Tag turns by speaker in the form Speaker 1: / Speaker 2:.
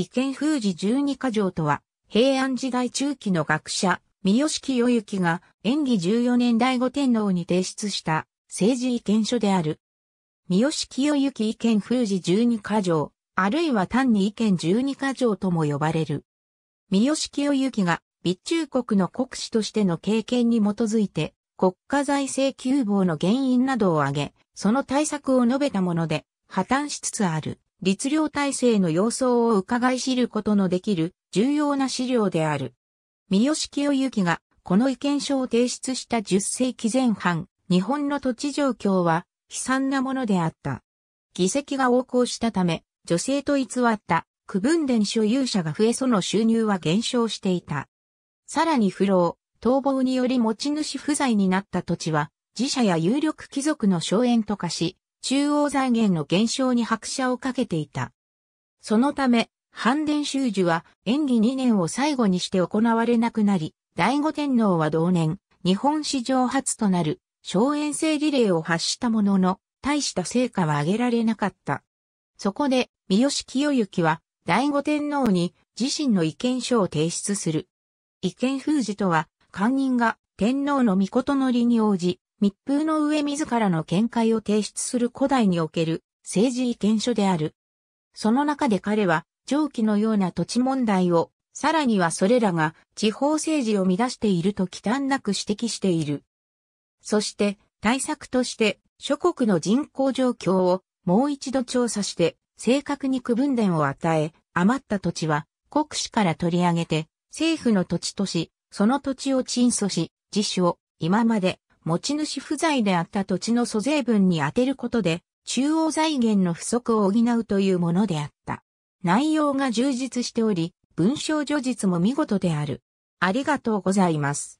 Speaker 1: 意見封じ十二箇条とは、平安時代中期の学者、三好清行が、演技14年醍醐天皇に提出した、政治意見書である。三好清行意見封じ十二箇条、あるいは単に意見十二箇条とも呼ばれる。三好清之が、備中国の国史としての経験に基づいて、国家財政窮乏の原因などを挙げ、その対策を述べたもので、破綻しつつある。律令体制の様相を伺い知ることのできる重要な資料である。三好清行がこの意見書を提出した10世紀前半、日本の土地状況は悲惨なものであった。議席が横行したため、女性と偽った区分田所有者が増えその収入は減少していた。さらに不老、逃亡により持ち主不在になった土地は、自社や有力貴族の荘園と化し、中央財源の減少に拍車をかけていた。そのため、反伝修樹は演技2年を最後にして行われなくなり、醍醐天皇は同年、日本史上初となる、荘園制リレーを発したものの、大した成果は挙げられなかった。そこで、三好清之は、醍醐天皇に自身の意見書を提出する。意見封じとは、官人が天皇の御事の理に応じ、密封の上自らの見解を提出する古代における政治意見書である。その中で彼は上記のような土地問題を、さらにはそれらが地方政治を乱していると忌憚なく指摘している。そして対策として諸国の人口状況をもう一度調査して正確に区分田を与え、余った土地は国史から取り上げて政府の土地とし、その土地を鎮訴し、自主を今まで持ち主不在であった土地の租税分に充てることで、中央財源の不足を補うというものであった。内容が充実しており、文章叙述も見事である。ありがとうございます。